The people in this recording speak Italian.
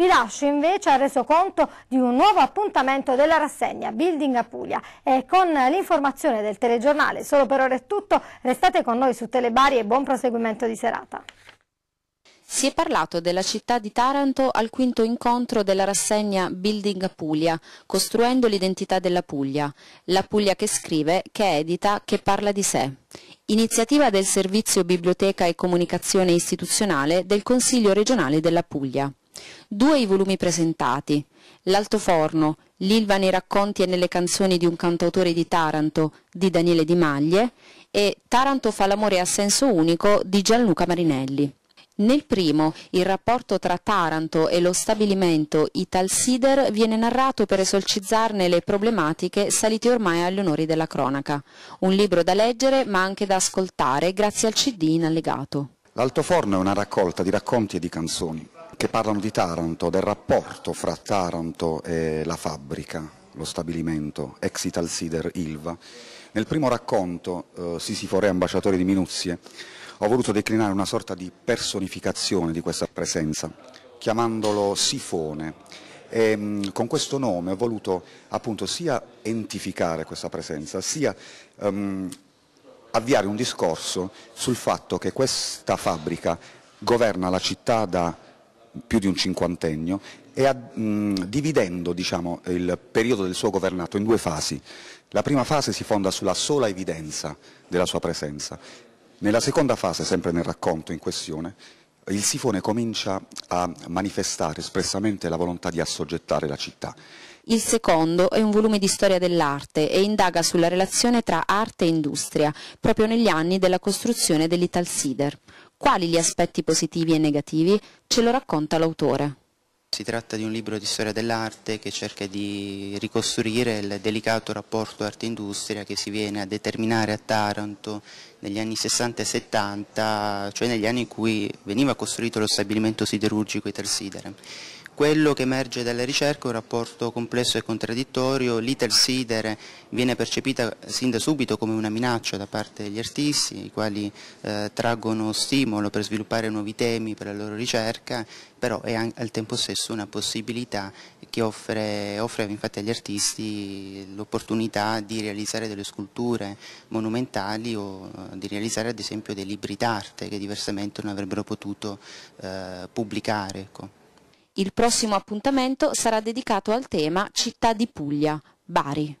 Vi lascio invece al resoconto di un nuovo appuntamento della rassegna Building Apulia e con l'informazione del telegiornale solo per ora è tutto, restate con noi su Telebari e buon proseguimento di serata. Si è parlato della città di Taranto al quinto incontro della rassegna Building Puglia, costruendo l'identità della Puglia, la Puglia che scrive, che edita, che parla di sé. Iniziativa del Servizio Biblioteca e Comunicazione Istituzionale del Consiglio regionale della Puglia. Due i volumi presentati. L'Altoforno, l'Ilva nei racconti e nelle canzoni di un cantautore di Taranto, di Daniele Di Maglie, e Taranto fa l'amore a senso unico di Gianluca Marinelli. Nel primo, il rapporto tra Taranto e lo stabilimento Italsider viene narrato per esorcizzarne le problematiche salite ormai agli onori della cronaca. Un libro da leggere ma anche da ascoltare grazie al CD in allegato. L'Altoforno è una raccolta di racconti e di canzoni che parlano di Taranto, del rapporto fra Taranto e la fabbrica, lo stabilimento, ex Italsider Ilva. Nel primo racconto, eh, Sisifo Re, ambasciatore di Minuzie, ho voluto declinare una sorta di personificazione di questa presenza, chiamandolo Sifone. E, mh, mm, con questo nome ho voluto appunto sia entificare questa presenza, sia um, avviare un discorso sul fatto che questa fabbrica governa la città da più di un cinquantennio, e a, mh, mm, dividendo diciamo, il periodo del suo governato in due fasi. La prima fase si fonda sulla sola evidenza della sua presenza. Nella seconda fase, sempre nel racconto in questione, il sifone comincia a manifestare espressamente la volontà di assoggettare la città. Il secondo è un volume di storia dell'arte e indaga sulla relazione tra arte e industria, proprio negli anni della costruzione dell'Ital Sider. Quali gli aspetti positivi e negativi ce lo racconta l'autore. Si tratta di un libro di storia dell'arte che cerca di ricostruire il delicato rapporto arte-industria che si viene a determinare a Taranto negli anni 60 e 70, cioè negli anni in cui veniva costruito lo stabilimento siderurgico Sidere. Quello che emerge dalla ricerca è un rapporto complesso e contraddittorio, l'iter sidere viene percepita sin da subito come una minaccia da parte degli artisti, i quali eh, traggono stimolo per sviluppare nuovi temi per la loro ricerca, però è al tempo stesso una possibilità che offre, offre infatti agli artisti l'opportunità di realizzare delle sculture monumentali o eh, di realizzare ad esempio dei libri d'arte che diversamente non avrebbero potuto eh, pubblicare. Ecco. Il prossimo appuntamento sarà dedicato al tema Città di Puglia, Bari.